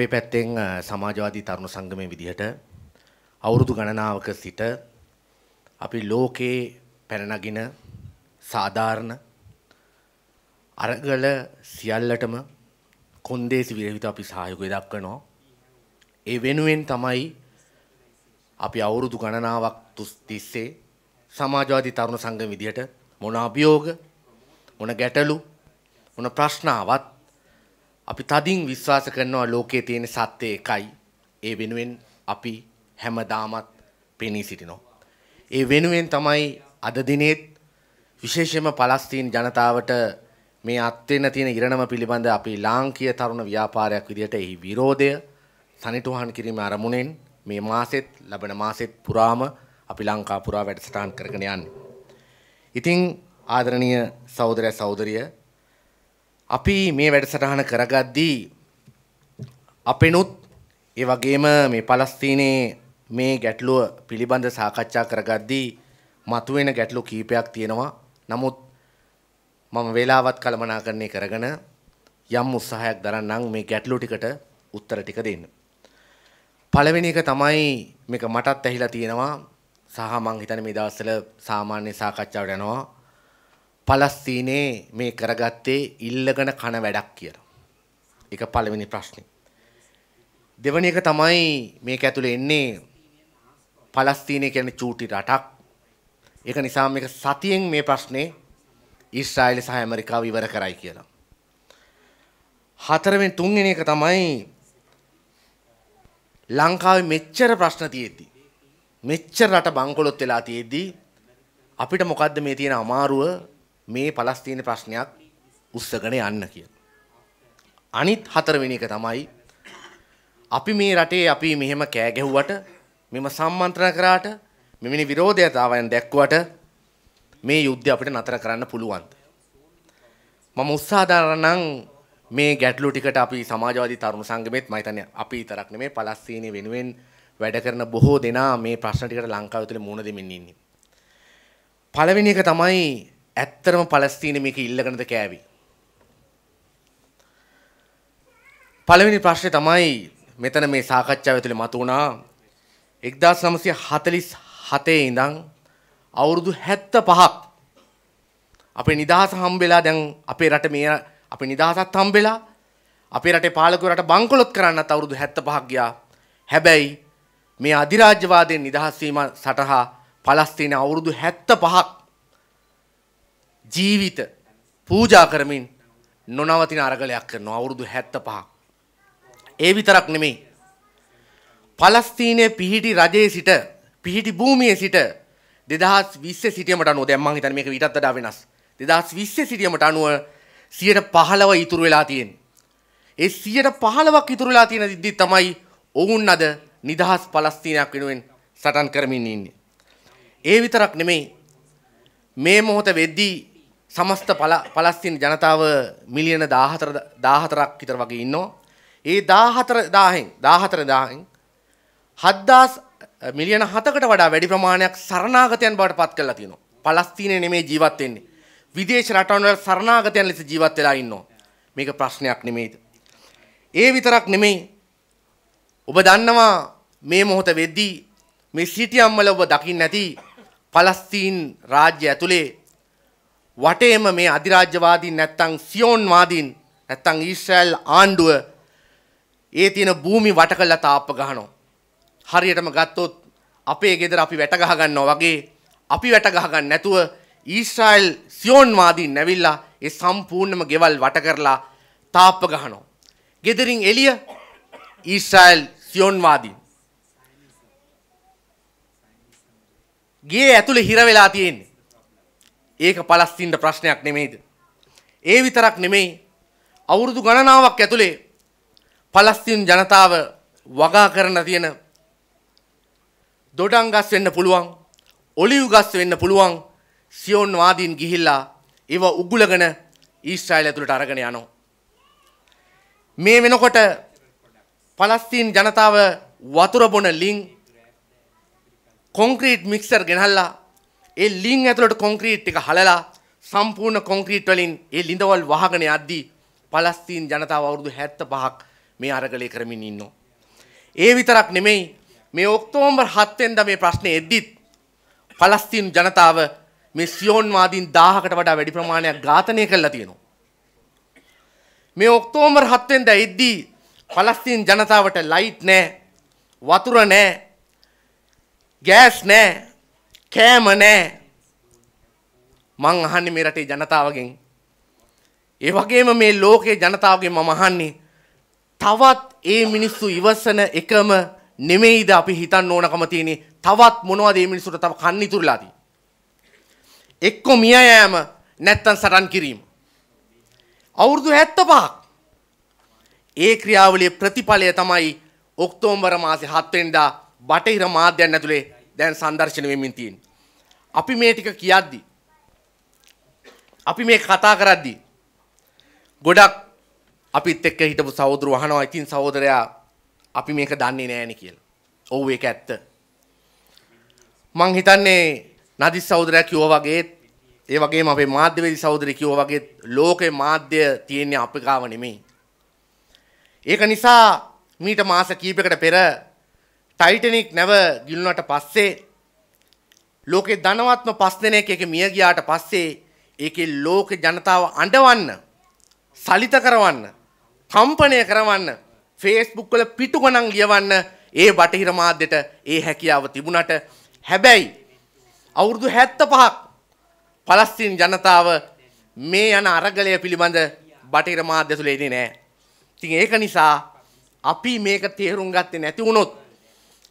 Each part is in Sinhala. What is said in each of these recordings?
අපේ පැත්තෙන් සමාජවාදී තරුණ සංගමය විදිහට අවුරුදු ගණනාවක සිට අපි ලෝකේ පැනනගින සාධාරණ අරගල සියල්ලටම කොන්දේසි විරහිත අපි සහයෝගය දක්වනවා. ඒ වෙනුවෙන් තමයි අපි අවුරුදු ගණනාවක් තිස්සේ සමාජවාදී තරුණ සංගම විදිහට මොන අභියෝග මොන ගැටලු මොන ප්‍රශ්නාවත් අපි තදින් විශ්වාස කරනවා ලෝකයේ තියෙන සත්‍ය එකයි. ඒ වෙනුවෙන් අපි හැමදාමත් පෙනී සිටිනවා. ඒ වෙනුවෙන් තමයි අද දිනේත් විශේෂයෙන්ම පලස්තීන ජනතාවට මේ අත්වෙන තියෙන ඉරණම පිළිබඳ අපි ලාංකීය තරුණ ව්‍යාපාරයක් විදිහට එහි විරෝධය සනිටුහන් කිරීම අරමුණෙන් මේ මාසෙත් ලබන මාසෙත් පුරාම අපි ලංකා පුරා වැඩසටහන් කරගෙන යන්නේ. ඉතින් ආදරණීය සහෝදරය සහෝදරිය අපි මේ වැඩසටහන කරගද්දී අපෙනුත් ඒ වගේම මේ පලස්තීනයේ මේ ගැටලුව පිළිබඳ සාකච්ඡා කරගද්දී මතුවෙන ගැටලු කීපයක් තියෙනවා. නමුත් මම වේලාවත් කළමනාකරණය කරගෙන යම් උත්සාහයක් දරන්නම් මේ ගැටලු ටිකට උත්තර ටික දෙන්න. පළවෙනි එක තමයි මේක මටත් ඇහිලා තියෙනවා සහ මං හිතන්නේ මේ දවස්වල සාමාන්‍ය සාකච්ඡාවට යනවා පලස්තීනයේ මේ කරගත්තේ ඉල්ලගෙන කන වැඩක් කියලා. එක පළවෙනි ප්‍රශ්නේ. දෙවැනි එක තමයි මේක ඇතුළේ එන්නේ පලස්තීනය කියන්නේ චූටි රටක්. ඒක නිසා මේක සතියෙන් මේ ප්‍රශ්නේ ඊශ්‍රායල සහ ඇමරිකාව ඉවර කරයි කියලා. හතරවෙනි තුන්වෙනි එක තමයි ලංකාවේ මෙච්චර ප්‍රශ්න තියෙද්දි මෙච්චර රට බංකොලොත් වෙලා තියෙද්දි අපිට මොකද්ද මේ තියෙන අමාරුව මේ පලස්තීන ප්‍රශ්නයක් උස්සගෙන යන්න කියලා. අනිත් හතරවෙනි එක තමයි අපි මේ රටේ අපි මෙහෙම කෑ ගැහුවට මෙම සම්මන්ත්‍රණ කරාට මෙවැනි විරෝධයතාවයන් දැක්වට මේ යුද්ධය අපිට නතර කරන්න පුළුවන්ද මම උත්සාහදාරනම් මේ ගැටලු ටිකට අපි සමාජවාදී තරුණ සංගමෙත් මම හිතන්නේ අපි විතරක් නෙමෙයි පලස්තීනයේ වෙනුවෙන් වැඩ කරන බොහෝ දෙනා මේ ප්‍රශ්න ටිකට ලංකාව තුළ මුහුණ දෙමින් ඉන්නේ. පළවෙනි එක තමයි ඇත්තරම පලස්තීන මේක ඉල්ලගෙනද කෑවි. පළවෙනි ප්‍රශ්නේ තමයි මෙතන මේ සාකච්ඡාව ඇතුලේ මතුවුණා 1947 ඉඳන් අවුරුදු 75ක් අපේ නිදහස හම්බෙලා දැන් අපේ රට මේ අපේ නිදහසත් හම්බෙලා අපේ රටේ පාලකවරට බංකොලොත් කරන්නත් අවුරුදු 75ක් ගියා. හැබැයි මේ අධිරාජ්‍යවාදයෙන් නිදහස් වීම සටහා පලස්තීන අවුරුදු 75ක් ජීවිත පූජා කරමින් නොනවතින අරගලයක් කරනවා අවුරුදු 75ක්. ඒ විතරක් නෙමෙයි. පලස්තීනයේ පිහිටි රජයේ සිට පිහිටි භූමියේ සිට 2020 සිටීමට අනුව දැන් මම හිතන්නේ මේක ඊටත් වඩා වෙනස්. 2020 සිටීමට අනුව 115 ඉතුරු වෙලා තියෙන්නේ. ඒ 115ක් ඉතුරු වෙලා තියෙන දිද්දි තමයි ඔවුන් අද නිදහස් පලස්තීනයක් වෙනුවෙන් සටන් කරමින් ඉන්නේ. ඒ විතරක් නෙමෙයි මේ මොහොත වෙද්දී සමස්ත පලස්තින ජනතාව මිලියන 14 14ක් විතර වගේ ඉන්නවා. ඒ 14000න් 14000න් 7000 මිලියන 7කට වඩා වැඩි ප්‍රමාණයක් සරණාගතයන් බවට පත් කරලා තියෙනවා. පලස්තීනයේ නෙමේ ජීවත් වෙන්නේ. විදේශ රටවල් සරණාගතයන් ලෙස ජීවත් වෙලා ඉන්නවා. මේක ප්‍රශ්නයක් නෙමෙයිද? ඒ විතරක් නෙමෙයි. ඔබ දන්නවා මේ මොහොත වෙද්දී මේ සිටියම්මල ඔබ දකින්න නැති පලස්තීන් රාජ්‍ය ඇතුලේ වටේම මේ අධිරාජ්‍යවාදීන් නැත්තං සියෝන්වාදීන් නැත්තං ඊශ්‍රායල් ආණ්ඩුව ඒ තියෙන භූමි වට කරලා තාප්ප ගහනවා. හරියටම ගත්තොත් අපේ ගෙදර අපි වැට ගහ ගන්නවා වගේ අපි වැට ගහ ගන්න නැතුව ඊශ්‍රායල් සියෝන්වාදීන් නැවිලා ඒ සම්පූර්ණම ගෙවල් වට කරලා තාප්ප ගහනවා. ගෙදරින් එළිය ඊශ්‍රායල් සියෝන්වාදීන්. ගේ ඇතුලේ හිර වෙලා තියෙන්නේ ඒක පලස්තින්ට ප්‍රශ්නයක් නෙමෙයිද. ඒ විතරක් නෙමෙයි අවුරුදු ගණනාවක් ඇතුළේ පලස්තින් ජනතාව වගා කරන තියෙන දොඩන් ගස් වෙන්න පුළුවන් ඔලිව් ගස් වෙන්න පුළුවන් සියොන් වාදීන් ගිහිල්ලා ඒව උගුලගෙන ඊශ්‍රායල් ඇතුළට අරගෙන යනවා. මේ වෙනකොට පලස්තීන් ජනතාව වතුර බොන ලිං කොන්ක්‍රීට් මික්සර් ගෙනල්ලා ඒ ලිං ඇතුළට කොන්ක්‍රීට් එක හලලා සම්පූර්ණ කොන්ක්‍රීට් වලින් ඒ ලිඳවල් වහගෙන යද්දී පලස්තීන් ජනතාව අවුරුදු 75ක් මේ අරගලය කරමින් ඉන්නවා. ඒ විතරක් නෙමෙයි මේ ඔක්තෝබර් 7 වෙනිදා මේ ප්‍රශ්නේ එද්දිත් පලස්තීන් ජනතාව මේ සියෝන්වාදීන් 1000කට වඩා වැඩි ප්‍රමාණයක් ඝාතනය කළා තියෙනවා. මේ ඔක්තෝබර් 7 වෙනිදා එද්දී පලස්තීන් ජනතාවට ලයිට් නැහැ, වතුර නැහැ, ගෑස් නැහැ කෑම නැහැ. මං අහන්නේ මේ රටේ ජනතාවගෙන්. ඒ වගේම මේ ලෝකයේ ජනතාවගෙන් මම අහන්නේ තවත් ඒ මිනිස්සු ඉවසන එකම නෙමෙයිද අපි හිතන්න ඕනකම තියෙන්නේ තවත් මොනවද මේ මිනිස්සුන්ට තව කන්න ඉතුරුලා තියෙන්නේ එක්ක මිය යෑම නැත්තම් සටන් කිරීම අවුරුදු 75ක් ඒ ක්‍රියාවලියේ ප්‍රතිඵලය තමයි ඔක්තෝබර් මාසේ 7 වෙනිදා බටහිර මාධ්‍යයන් ඇතුලේ දැන් සංදර්ශන වෙමින් තියෙන්නේ. අපි මේ ටික කියද්දි අපි මේ කතා කරද්දි ගොඩක් අපිත් එක්ක හිටපු සහෝදරු අහනවා ඉතින් සහෝදරයා අපි මේක දන්නේ නෑනේ කියලා. ඔව් ඒක ඇත්ත. මං හිතන්නේ නදි සහෝදරයා කිව්වා වගේ ඒ වගේම අපේ මාධ්‍යවේදී සහෝදරය කිව්වා වගේ ලෝකේ මාධ්‍ය තියෙන්නේ අපිකාව නෙමෙයි. ඒක නිසා මීට මාස කීපයකට පෙර ටයිටනික් නැව ගිලුණට පස්සේ ලෝකේ ධනවත්ම පස් දෙනෙක් එක මිය ගියාට පස්සේ ඒකේ ලෝක ජනතාව අඬවන්න සලිත කරවන්න කම්පනය කරවන්න ෆේස්බුක් වල පිටු ගණන් ලියවන්න ඒ බටහිර මාධ්‍යට ඒ හැකියාව තිබුණට හැබැයි අවුරුදු 75ක් පලස්තීන ජනතාව මේ යන අරගලය පිළිබඳ බටහිර මාධ්‍ය තුල එන්නේ නැහැ. ඉතින් ඒක නිසා අපි මේක තේරුම් ගත්තේ නැති වුණොත්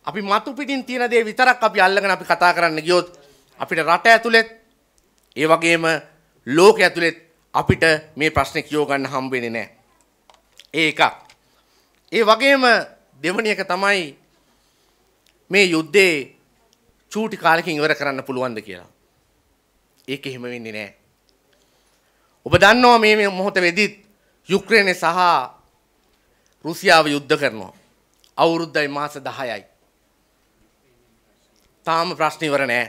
අපි මතු පිටින් තියෙන දේ විතරක් අපි අල්ලගෙන අපි කතා කරන්න ගියොත් අපිට රට ඇතුළෙත් ඒ වගේම ලෝකෙ ඇතුළෙත් අපිට මේ ප්‍රශ්නේ කියෝ ගන්න හම්බ වෙන්නේ නැහැ. ඒ එකක්. ඒ වගේම දෙවැනි එක තමයි මේ යුද්ධේ චූටි කාලෙකින් ඉවර කරන්න පුළුවන්ද කියලා. ඒක එහෙම වෙන්නේ නැහැ. ඔබ දන්නවා මේ මොහොතේදීත් යුක්‍රේනය සහ රුසියාව යුද්ධ කරනවා. අවුරුද්දයි මාස 10යි. තාම ප්‍රශ්න ඉවර නෑ.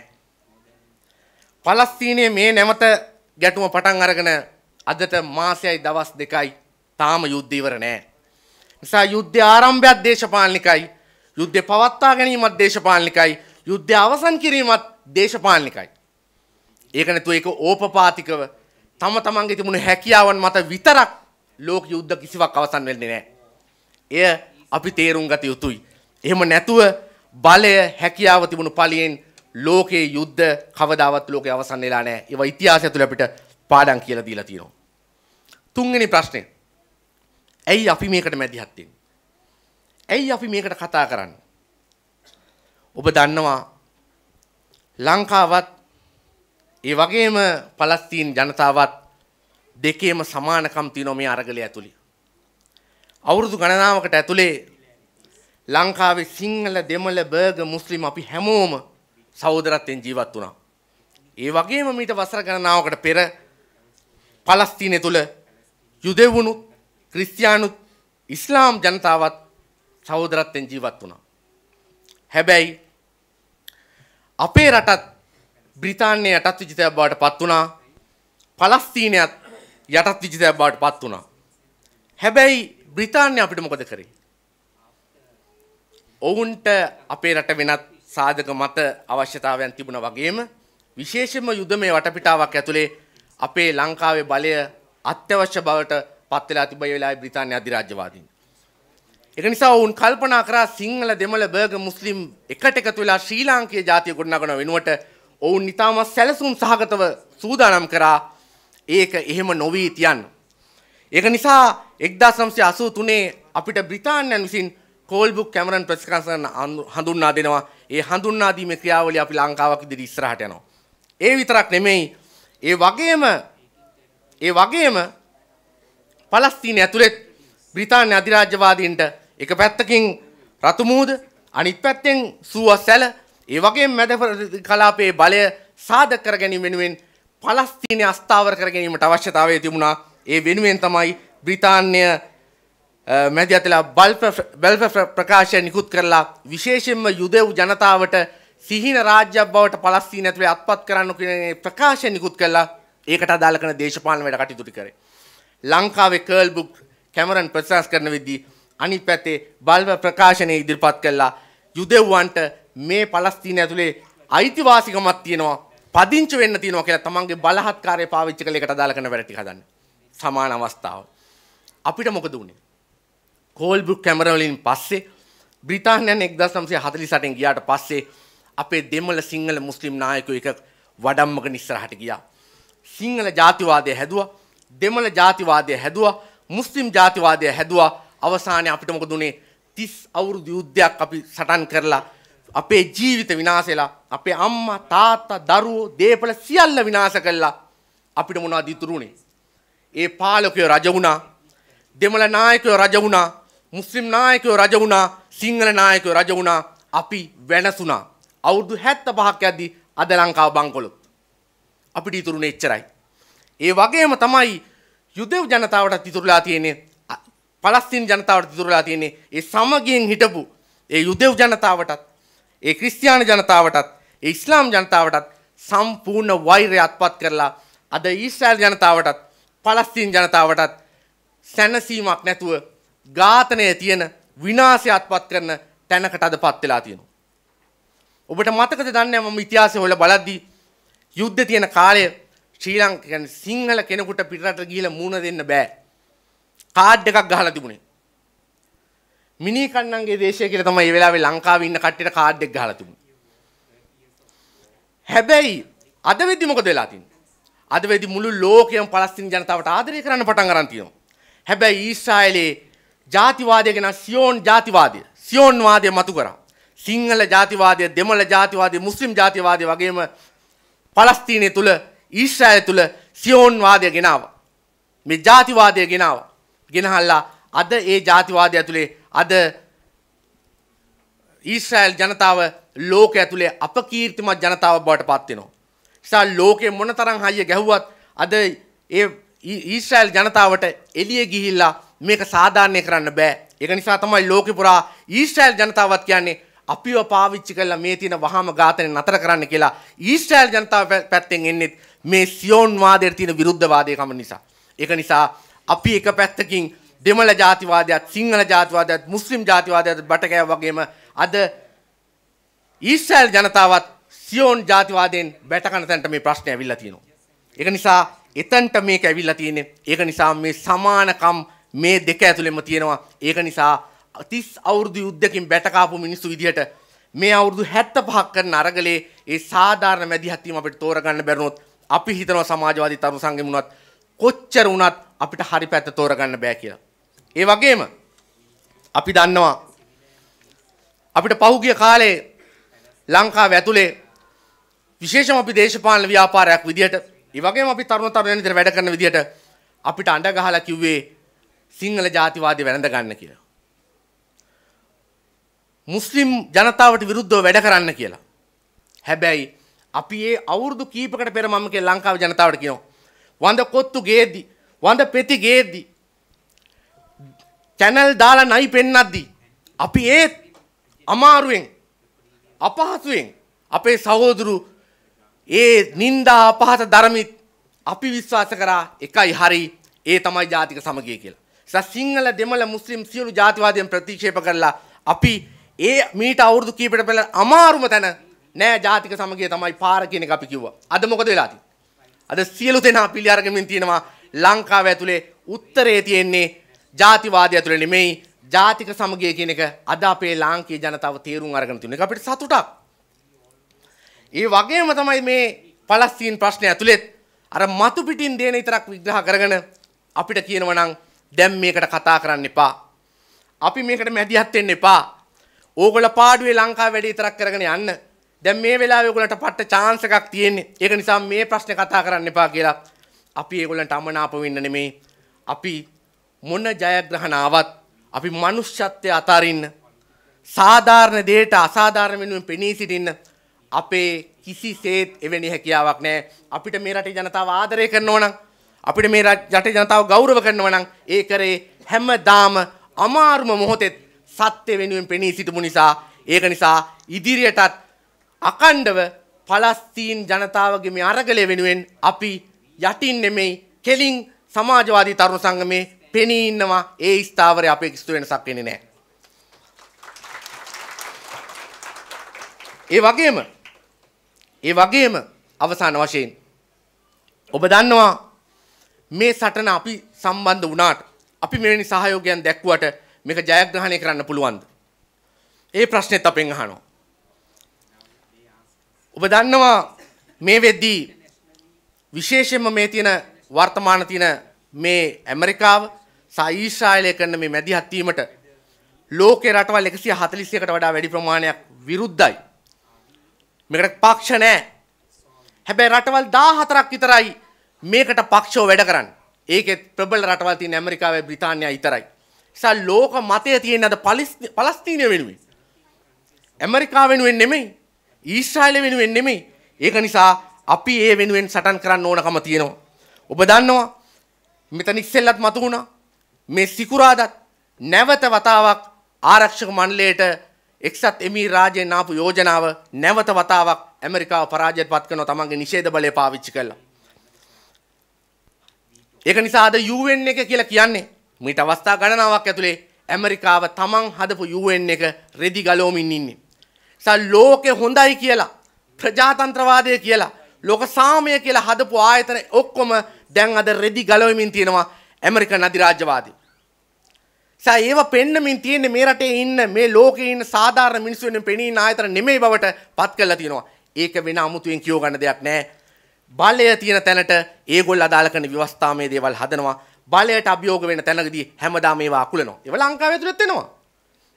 පලස්තීනයේ මේ නැවත ගැටුම පටන් අරගෙන අදට මාසයයි දවස් දෙකයි තාම යුද්ධ ඉවර නෑ. නිසා යුද්ධ ආරම්භයක් දේශපාලනිකයි, යුද්ධ පවත්වා ගැනීමත් දේශපාලනිකයි, යුද්ධ අවසන් කිරීමත් දේශපාලනිකයි. ඒක නැතුව ඒක ඕපපාතිකව තම තමන්ගේ තිබුණු හැකියාවන් මත විතරක් ලෝක යුද්ධ කිසිවක් අවසන් වෙන්නේ නැහැ. එය අපි තේරුම් ගත යුතුයි. එහෙම නැතුව බලය හැකියාව තිබුණු පලියෙන් ලෝකයේ යුද්ධ කවදාවත් ලෝකයේ අවසන් වෙලා නැහැ. ඒවා ඉතිහාසය තුළ අපිට පාඩම් කියලා දීලා තියෙනවා. තුන්වෙනි ප්‍රශ්නේ. ඇයි අපි මේකට මැදිහත් වෙන්නේ? ඇයි අපි මේකට කතා කරන්නේ? ඔබ දන්නවා ලංකාවත් ඒ වගේම පලස්තීන් ජනතාවත් දෙකේම සමානකම් තියෙනවා මේ අරගලය ඇතුළේ. අවුරුදු ගණනාවකට ඇතුළේ ලංකාවේ සිංහල දෙමළ බර්ග මුස්ලිම් අපි හැමෝම සහෝදරත්වයෙන් ජීවත් වුණා. ඒ වගේම මීට වසර ගණනාවකට පෙර පලස්තීනය තුළ යුදෙවුණුත් ක්‍රිස්තියානුත් ඉස්ලාම් ජනතාවත් සහෝදරත්වයෙන් ජීවත් වුණා. හැබැයි අපේ රටත් බ්‍රිතාන්‍ය යටත් විජිතයක් බවට පත් වුණා. පලස්තීනයත් යටත් විජිතයක් බවට පත් වුණා. හැබැයි බ්‍රිතාන්‍ය අපිට මොකද කරේ? ඔවුන්ට අපේ රට වෙනත් සාධක මත අවශ්‍යතාවයන් තිබුණ වගේම විශේෂම යුද මේ වටපිටාවක් ඇතුළේ අපේ ලංකාවේ බලය අත්‍යවශ්‍ය බවට පත් වෙලා තිබේ වෙලාවේ බ්‍රිතාන්‍ය අධිරාජ්‍යවාදීන්. ඒක නිසා ඔවුන් කල්පනා කරා සිංහල දෙමළ බර්ග මුස්ලිම් එකට එකතු වෙලා ශ්‍රී ලාංකීය ජාතිය ගොඩනගන වෙනුවට ඔවුන් ඊටම සැලසුම් සහගතව සූදානම් කරා ඒක එහෙම නොවී තියන්න. ඒක නිසා 1983 අපිට බ්‍රිතාන්‍යයන් විසින් කෝල්බුක් කැමරන් ප්‍රතිකාශන හඳුන්වා දෙනවා. ඒ හඳුන්වා දීමේ ක්‍රියාවලිය අපි ලංකාවක් ඉදිරි ඉස්සරහට යනවා. ඒ විතරක් නෙමෙයි ඒ වගේම ඒ වගේම පලස්තීන ඇතුළෙත් බ්‍රිතාන්‍ය අධිරාජ්‍යවාදීන්ට එක පැත්තකින් රතු මුහුද අනිත් පැත්තෙන් සුවස් සැල ඒ වගේම මැද කලාපයේ බලය සාධක කර ගැනීම වෙනුවෙන් පලස්තීනය අස්ථාවර කර ගැනීමට අවශ්‍යතාවය තිබුණා. ඒ වෙනුවෙන් තමයි බ්‍රිතාන්‍ය මැති ඇතලා බල්ප ප්‍රකාශය නිකුත් කරලා විශේෂෙන්ම යුදෙව් ජනතාවට සිහින රාජ්‍යයක් බවට පලස්තීන ඇතුලේ අත්පත් කරන්න කියන ප්‍රකාශය නිකුත් කළා ඒකට අදාළ කරන දේශපාලන වැඩ කටයුතු කරේ. ලංකාවේ කර්ල් බුක් කැමරන් ප්‍රකාශ කරන විදිහ අනිත් පැත්තේ බල්ව ප්‍රකාශනය ඉදිරිපත් කළා යුදෙව්වන්ට මේ පලස්තීන ඇතුලේ අයිතිවාසිකමක් තියෙනවා පදිංචි වෙන්න තියෙනවා කියලා තමන්ගේ බලහත්කාරය පාවිච්චි කළ එකට අදාළ කරන වැඩ ටික හදන්න. සමාන අවස්ථාව. අපිට මොකද වුනේ? කෝල්බුක් කැමරවලින් පස්සේ බ්‍රිතාන්‍යයන් එක්දස් නම්සේ හතලි සටෙන් ගියාට පස්සේ අපේ දෙමල සිංහල මුස්ලිම් නායකු එක වඩම්මක නිස්සරහට ගියා. සිංහල ජාතිවාදය හැදුව දෙමල ජාතිවාදය හැදුව මුස්ලිම් ජාතිවාදය හැදුව අවසානය අපිට මොක දුනේ තිස් අවුරුදු යුද්ධයක් අපි සටන් කරලා අපේ ජීවිත විනාසෙලා අපේ අම්මා තාත්තා දරුවෝ දේපල සියල්ල විනාශ කළා අපිට මොනවද ඉතුරුනේ ඒ පාලකයෝ රජ වුණා දෙමළ නායකයෝ රජ වුණා මුස්ලිම් නායකයෝ රජ වුණා සිංහල නායකයෝ රජ වුණා අපි වෙනසුණා අවුරුදු 75ක් යද්දී අද ලංකාව බංකොලොත් අපිට ඉතුරුනේ එච්චරයි ඒ වගේම තමයි යුදෙව් ජනතාවටත් ඉතුරුලා තියෙන්නේ පලස්තීන ජනතාවට ඉතුරුලා තියෙන්නේ ඒ සමගියෙන් හිටපු ඒ යුදෙව් ජනතාවටත් ඒ ක්‍රිස්තියානි ජනතාවටත් ඒ ඉස්ලාම් ජනතාවටත් සම්පූර්ණ වෛරය අත්පත් කරලා අද ඊශ්‍රායල් ජනතාවටත් පලස්තීන ජනතාවටත් සැනසීමක් නැතුව ඝාතනය තියෙන විනාශයත්පත් කරන තැනකට අදපත් වෙලා තියෙනවා. ඔබට මතකද දන්නේ මම ඉතිහාසය හොයලා බලද්දී යුද්ධ තියෙන කාලය ශ්‍රී ලංකා සිංහල කෙනෙකුට පිටරට ගිහිලා මූණ දෙන්න බෑ. කාඩ් එකක් ගහලා තිබුණේ. මිනී කන්නන්ගේ දේශය කියලා තමයි මේ වෙලාවේ ලංකාවේ ඉන්න කට්ටියට කාඩ් එක ගහලා තිබුණේ. හැබැයි අද වෙදි මොකද වෙලා තින්නේ? අද වෙදි මුළු ලෝකයම පලස්තීන ජනතාවට ආදරය කරන්න පටන් ගන්න තියෙනවා. හැබැයි ඊශ්‍රායලයේ ජාතිවාදය ගෙන සියෝන් ජාතිවාදය සියෝන්වාදය මතු කරා. සිංහල ජාතිවාදය දෙමළ ජාතිවාදය මුස්ලිම් ජාතිවාදය වගේම පලස්තීනය තුළ ඊශ්‍රාය තුළ සියෝන්වාදය ගෙනාව. මේ ජාතිවාදය ගෙනාව ගෙනහල්ලා අද ඒ ජාතිවාදය ඇතුළේ අද ඊශ්‍රෑල් ජනතාව ලෝක ඇතුළේ අප කීර්තිමත් ජනතාව බවට පත්වෙනවා. සා ලෝකෙ මොන තරං හයිය ගැහුවත් අද ඒ ඊශ්‍රෑල් ජනතාවට එලිය ගිහිල්ලා මේක සාධාරණය කරන්න බෑ. ඒක නිසා තමයි ලෝකෙ පුරා ඊශ්‍රායල් ජනතාවත් කියන්නේ අපිව පාවිච්චි කරලා මේ තියෙන වහාම ඝාතනය නතර කරන්න කියලා ඊශ්‍රායල් ජනතාව පැත්තෙන් එන්නේ මේ සියෝන් වාදයට තියෙන විරුද්ධවාදයකම නිසා. ඒක නිසා අපි එක පැත්තකින් දෙමළ ජාතිවාදයත් සිංහල ජාතිවාදයත් මුස්ලිම් ජාතිවාදයත් බටකෑ වගේම අද ඊශ්‍රායල් ජනතාවත් සියෝන් ජාතිවාදයෙන් බැටකන තැනට මේ ප්‍රශ්නේ ඇවිල්ලා තියෙනවා. ඒක නිසා එතනට මේක ඇවිල්ලා තියෙන්නේ. ඒක නිසා මේ සමානකම් මේ දෙක ඇතුළෙම තියෙනවා ඒක නිසා තිස් අවුරුදු යුද්ධකින් බැටකාපු මිනිස්සු විදිහට මේ අවුරුදු හැත්ත පහක් කරන අරගලේ ඒ සාධාරණ මැදිහත්වීම අපිට තෝරගන්න බැරුණොත් අපි හිතනවා සමාජවාදී තරු සංගමුණත් කොච්චර වුණත් අපිට හරි පැත්ත තෝරගන්න බෑ කියලා. ඒ වගේම අපි දන්නවා අපිට පහුගිය කාලේ ලංකාව ඇතුළේ විශේෂම අපි දේශපාලන ව්‍යාපාරයක් විදිහට ඒ වගේම අපි තරුණ තරුණයන් විතර වැඩ කරන විදිහට අපිට අඬ ගහලා කිව්වේ සිංහල ජාතිවාදය වැළඳ ගන්න කියලා. මුස්ලිම් ජනතාවට විරුද්ධව වැඩ කරන්න කියලා. හැබැයි අපි ඒ අවුරුදු කීපකට පෙර මම කිය ලංකාවේ ජනතාවට කියනවා. වඳ කොත්තු ගේද්දි, වඳ පෙති ගේද්දි, channel දාලා නයි පෙන්නද්දි අපි ඒ අමාරුවෙන් අපහසුවෙන් අපේ සහෝදරු ඒ නින්දා අපහස ධර්මිත් අපි විශ්වාස කරා එකයි හරි ඒ තමයි ජාතික සමගිය කියලා. සිංහල දෙමළ මුස්ලිම් සියලු ජාතිවාදයන් ප්‍රතික්ෂේප කරලා අපි ඒ මීට අවුරුදු කීපට පෙර අමාරුම තැන නෑ ජාතික සමගිය තමයි පාර කියන එක අපි කිව්වා. අද මොකද වෙලා අද සියලු දෙනා පිළි අරගෙනමින් තියෙනවා ලංකාව ඇතුලේ උත්තරේ තියෙන්නේ ජාතිවාදය ඇතුලේ නෙමෙයි ජාතික සමගිය කියන එක අද අපේ ලාංකීය ජනතාව තේරුම් අරගෙන තියෙන එක අපිට සතුටක්. ඒ වගේම තමයි මේ පලස්තීන් ප්‍රශ්නය ඇතුළෙත් අර මතු පිටින් දේන විතරක් විග්‍රහ කරගෙන අපිට කියනවා නම් දැන් මේකට කතා කරන්න එපා. අපි මේකට මැදිහත් වෙන්න එපා. ඕගොල්ල පාඩුවේ ලංකාව වැඩි විතරක් කරගෙන යන්න. දැන් මේ වෙලාවේ ඔයගොල්ලන්ට පට්ට chance එකක් තියෙන්නේ. ඒක නිසා මේ ප්‍රශ්නේ කතා කරන්න එපා කියලා. අපි ඒගොල්ලන්ට අමනාප වෙන්න නෙමේ. අපි මොන ජයග්‍රහණ ආවත් අපි මනුෂ්‍යත්වය අතාරින්න සාධාරණ දේට අසාධාරණ වෙනුවෙන් පෙනී සිටින්න අපේ කිසිසේත් එවැනි හැකියාවක් නැහැ. අපිට මේ රටේ ජනතාව ආදරය කරනවා නම් අපිට මේ රට ජනතාව ගෞරව කරනවා නම් ඒ කරේ හැමදාම අමාරුම මොහොතෙත් සත්‍ය වෙනුවෙන් පෙනී සිටමු නිසා ඒක නිසා ඉදිරියටත් අකණ්ඩව පලස්තීන් ජනතාවගේ මේ අරගලය වෙනුවෙන් අපි යටින් නෙමෙයි කෙලින් සමාජවාදී තරුණ සංගමේ පෙනී ඉන්නවා ඒ ස්ථාවරය අපේ කිසිදු වෙනසක් වෙන්නේ නැහැ. ඒ වගේම ඒ වගේම අවසාන වශයෙන් ඔබ දන්නවා මේ සටන අපි සම්බන්ධ වුණාට අපි මෙවැනි සහයෝගයන් දැක්ුවට මේක ජයග්‍රහණය කරන්න පුළුවන්ද? ඒ ප්‍රශ්නෙත් අපෙන් අහනවා. ඔබ දන්නවා මේ වෙද්දී විශේෂයෙන්ම මේ තියෙන වර්තමාන තියෙන මේ ඇමරිකාව සහ ඊශ්‍රායලය කරන මේ මැදිහත් වීමට ලෝකේ රටවල් 140කට වඩා වැඩි ප්‍රමාණයක් විරුද්ධයි. මේකට පක්ෂ නැහැ. හැබැයි රටවල් 14ක් විතරයි මේකට පක්ෂෝ වැඩ කරන්න. ඒකෙත් ප්‍රබල රටවල් තියෙන ඇමරිකාවේ බ්‍රිතාන්‍යයි විතරයි. නිසා ලෝක මතය තියෙන අද පලස්තීනය වෙනුවෙන්. ඇමරිකා වෙනුවෙන් නෙමෙයි. ඊශ්‍රායල වෙනුවෙන් නෙමෙයි. ඒක නිසා අපි ඒ වෙනුවෙන් සටන් කරන්න ඕනකම තියෙනවා. ඔබ දන්නවා මෙතන ඉස්සෙල්ලත් මතු වුණා. මේ සිකුරාදත් නැවත වතාවක් ආරක්ෂක මණ්ඩලයට එක්සත් එමි රාජයෙන් ආපු යෝජනාව නැවත වතාවක් ඇමරිකාව පරාජයට පත් කරනවා තමන්ගේ නිෂේධ බලය පාවිච්චි කළා. ඒක නිසා අද UN එක කියලා කියන්නේ මීට අවස්ථා ගණනාවක් ඇතුලේ ඇමරිකාව තමන් හදපු UN එක රෙදි ගලවමින් ඉන්නේ. සල් ලෝකේ හොඳයි කියලා ප්‍රජාතන්ත්‍රවාදය කියලා ලෝක සාමය කියලා හදපු ආයතන ඔක්කොම දැන් අද රෙදි ගලවමින් තියෙනවා ඇමරිකන් අධිරාජ්‍යවාදී. සා ඒව පෙන්නමින් තියෙන්නේ මේ රටේ ඉන්න මේ ලෝකේ ඉන්න සාධාරණ මිනිස්සු වෙන පෙනී ආයතන නෙමෙයි බවට පත් කරලා තියෙනවා. ඒක වෙන අමුතුවෙන් කියෝ ගන්න දෙයක් නැහැ. බලය තියෙන තැනට ඒගොල්ල අදාළ කරන ව්‍යවස්ථාමය දේවල් හදනවා බලයට අභියෝග වෙන තැනකදී හැමදාම මේවා අකුලනවා. ඒව ලංකාවේ ඇතුළත් වෙනවා.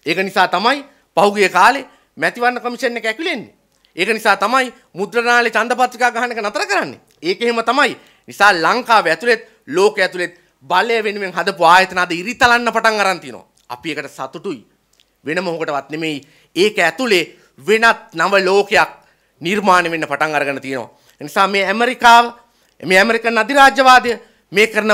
ඒක නිසා තමයි පහුගිය කාලේ මැතිවරණ කමිෂන් එක ඇකිලෙන්නේ. ඒක නිසා තමයි මුද්‍රණාලේ ඡන්ද පත්‍රිකා ගහන එක නතර කරන්නේ. ඒක එහෙම තමයි. නිසා ලංකාව ඇතුළෙත් ලෝක ඇතුළෙත් බලය වෙනුවෙන් හදපු ආයතන අද ඉරිතලන්න පටන් අරන් තිනවා. අපි ඒකට සතුටුයි. වෙන මොකටවත් නෙමෙයි. ඒක ඇතුළේ වෙනත් නව ලෝකයක් නිර්මාණය වෙන්න පටන් අරගෙන තියෙනවා. නිසා මේ ඇමරිකාව මේ ඇමරිකන් අධිරාජ්‍යවාදය මේ කරන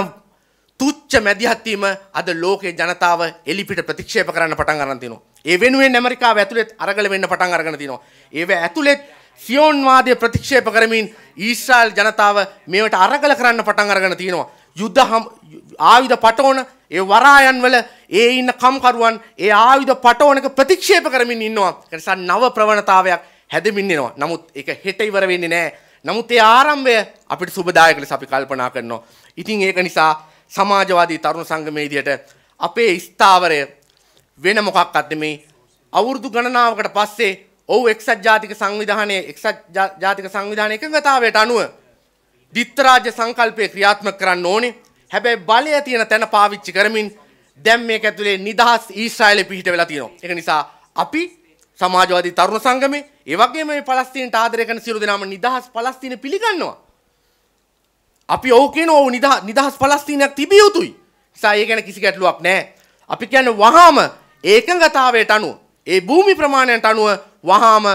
තුච්ච මැදිහත්වීම අද ලෝකයේ ජනතාව එලිපිට ප්‍රතික්ෂේප කරන්න පටන් ගන්න තියෙනවා. ඒ වෙනුවෙන් ඇමරිකාව ඇතුළෙත් අරගල වෙන්න පටන් අරගෙන තියෙනවා. ඒව ඇතුළෙත් සියෝන්වාදය ප්‍රතික්ෂේප කරමින් ඊශ්‍රායල් ජනතාව මේවට අරගල කරන්න පටන් අරගෙන තියෙනවා. යුද්ධ ආයුධ පටවන ඒ වරායන් වල ඒ ඉන්න කම්කරුවන් ඒ ආයුධ පටවනක ප්‍රතික්ෂේප කරමින් ඉන්නවා. ඒ නිසා නව ප්‍රවණතාවයක් හැදෙමින් එනවා. නමුත් ඒක හෙට ඉවර වෙන්නේ නැහැ. නමුත් ඒ ආරම්භය අපිට සුබදායක ලෙස අපි කල්පනා කරනවා. ඉතින් ඒක නිසා සමාජවාදී තරුණ සංගමයේ විදියට අපේ ස්ථාවරය වෙන මොකක්වත් නෙමේ අවුරුදු ගණනාවකට පස්සේ ඔව් එක්සත් ජාතික සංවිධානයේ එක්සත් ජාතික සංවිධානයේ එකඟතාවයට අනුව දිත්තරාජ්‍ය සංකල්පය ක්‍රියාත්මක කරන්න ඕනේ. හැබැයි බලය තියෙන තැන පාවිච්චි කරමින් දැන් මේක ඇතුලේ නිදහස් ඊශ්‍රායලෙ පිහිට වෙලා තියෙනවා. ඒක නිසා අපි සමාජවාදී තරුණ සංගමේ ඒ වගේම මේ පලස්තීනට ආදරය කරන සියලු දෙනාම නිදහස් පලස්තීන පිළිගන්නවා. අපි ඔව් කියන ඔව් නිදහස් පලස්තීනයක් තිබිය යුතුයි. නිසා ඒ ගැන කිසි ගැටලුවක් නැහැ. අපි කියන්නේ වහාම ඒකඟතාවයට අනුව ඒ භූමි ප්‍රමාණයට අනුව වහාම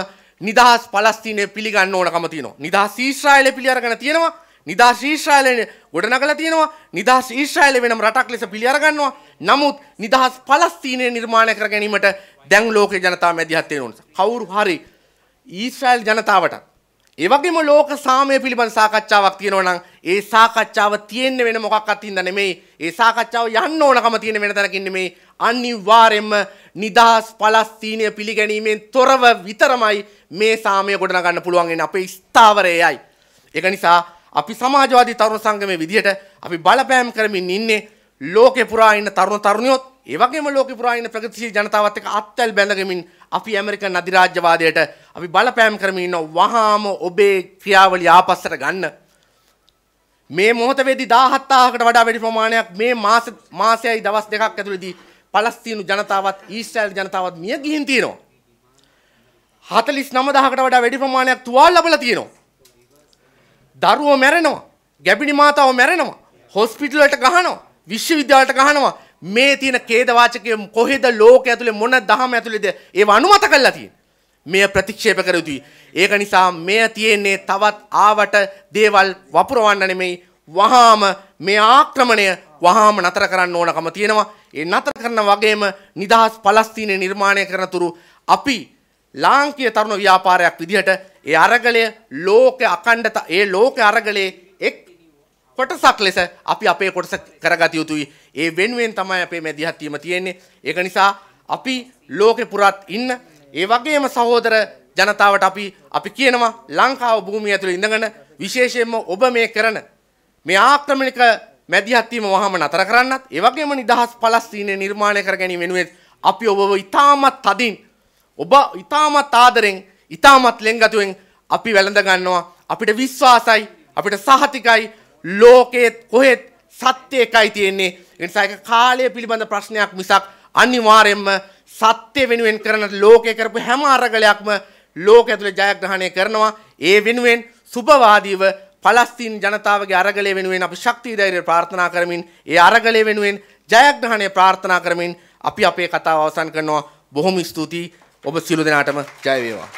නිදහස් පලස්තීනය පිළිගන්න ඕනකම තියෙනවා. නිදහස් ඊශ්‍රායලය පිළිඅරගෙන තියෙනවා. නිදහස් ඊශ්‍රායලය ගොඩනගලා තියෙනවා. නිදහස් ඊශ්‍රායලය වෙනම රටක් ලෙස පිළිඅරගන්නවා. නමුත් නිදහස් පලස්තීනය නිර්මාණය කර ගැනීමට දැන් ලෝකේ ජනතාව මැදිහත් වෙන නිසා කවුරු හරි ඊශ්‍රායල් ජනතාවට ඒ වගේම ලෝක සාමය පිළිබඳ සාකච්ඡාවක් තියෙනවා නම් ඒ සාකච්ඡාව තියෙන්න වෙන මොකක් අතින්ද නෙමෙයි ඒ සාකච්ඡාව යන්න ඕනකම තියෙන වෙන තැනකින් නෙමෙයි අනිවාර්යයෙන්ම නිදහස් පලස්තීනය පිළිගැනීමෙන් තොරව විතරමයි මේ සාමය ගොඩනගන්න පුළුවන් වෙන අපේ ස්ථාවරයයි ඒක නිසා අපි සමාජවාදී තරුණ සංගමයේ විදිහට අපි බලපෑම් කරමින් ඉන්නේ ලෝකේ පුරා ඉන්න තරුණ තරුණියොත් ඒ වගේම ලෝකේ පුරා ඉන්න ප්‍රගතිශීලී ජනතාවත් එක්ක අත්වැල් බැඳගමින් අපි ඇමරිකන් අධිරාජ්‍යවාදයට අපි බලපෑම් කරමින් ඉන්න වහාම ඔබේ ක්‍රියාවලිය ආපස්සට ගන්න මේ මොහොතේදී 17000කට වඩා වැඩි ප්‍රමාණයක් මේ මාස මාසයයි දවස් දෙකක් ඇතුළතදී පලස්තීනු ජනතාවත් ඊශ්‍රායල් ජනතාවත් මිය ගිහින් තියෙනවා. 49000කට වඩා වැඩි ප්‍රමාණයක් තුවාල ලැබලා තියෙනවා. දරුවෝ මැරෙනවා. ගැබිණි මාතාව මැරෙනවා. හොස්පිටල් වලට ගහනවා. විශ්වවිද්‍යාලයට ගහනවා. මේ තියෙන ඛේදවාචකයේ කොහෙද ලෝකයේ ඇතුලේ මොන දහම ඇතුලේද ඒව අනුමත කරලා තියෙන්නේ. මෙය ප්‍රතික්ෂේප කර යුතුයි. ඒක නිසා මෙය තියෙන්නේ තවත් ආවට දේවල් වපුරවන්න නෙමෙයි වහාම මේ ආක්‍රමණය වහාම නතර කරන්න ඕනකම තියෙනවා. ඒ නතර කරන වගේම නිදහස් පලස්තීනය නිර්මාණය කරන තුරු අපි ලාංකීය තරුණ ව්‍යාපාරයක් විදිහට ඒ අරගලය ලෝක අකණ්ඩ ඒ ලෝක අරගලයේ එක් කොටසක් ලෙස අපි අපේ කොටස කරගත යුතුයි. ඒ වෙනුවෙන් තමයි අපේ මැදිහත් වීම තියෙන්නේ. ඒක නිසා අපි ලෝකේ පුරාත් ඉන්න ඒ වගේම සහෝදර ජනතාවට අපි අපි කියනවා ලංකාව භූමිය ඇතුළේ ඉඳගෙන විශේෂයෙන්ම ඔබ මේ කරන මේ ආක්‍රමණික මැදිහත් වීම වහම නතර කරන්නත් ඒ වගේම නිදහස් පලස්තීනය නිර්මාණය කර ගැනීම වෙනුවෙන් අපි ඔබව ඉතාමත් තදින් ඔබ ඉතාමත් ආදරෙන් ඉතාමත් ලෙන්ගතුවෙන් අපි වැළඳ ගන්නවා අපිට විශ්වාසයි අපිට සහතිකයි ලෝකයේත් කොහෙත් සත්‍ය එකයි තියෙන්නේ ඒ නිසා ඒක කාලය පිළිබඳ ප්‍රශ්නයක් මිසක් අනිවාර්යයෙන්ම සත්‍ය වෙනුවෙන් කරන ලෝකේ කරපු හැම අරගලයක්ම ලෝක ඇතුලේ ජයග්‍රහණය කරනවා ඒ වෙනුවෙන් සුභවාදීව පලස්තීන් ජනතාවගේ අරගලය වෙනුවෙන් අපි ශක්තිය ධෛර්යය ප්‍රාර්ථනා කරමින් ඒ අරගලය වෙනුවෙන් ජයග්‍රහණය ප්‍රාර්ථනා කරමින් අපි අපේ කතාව අවසන් කරනවා බොහොම ස්තුතියි ඔබ සියලු දෙනාටම ජය වේවා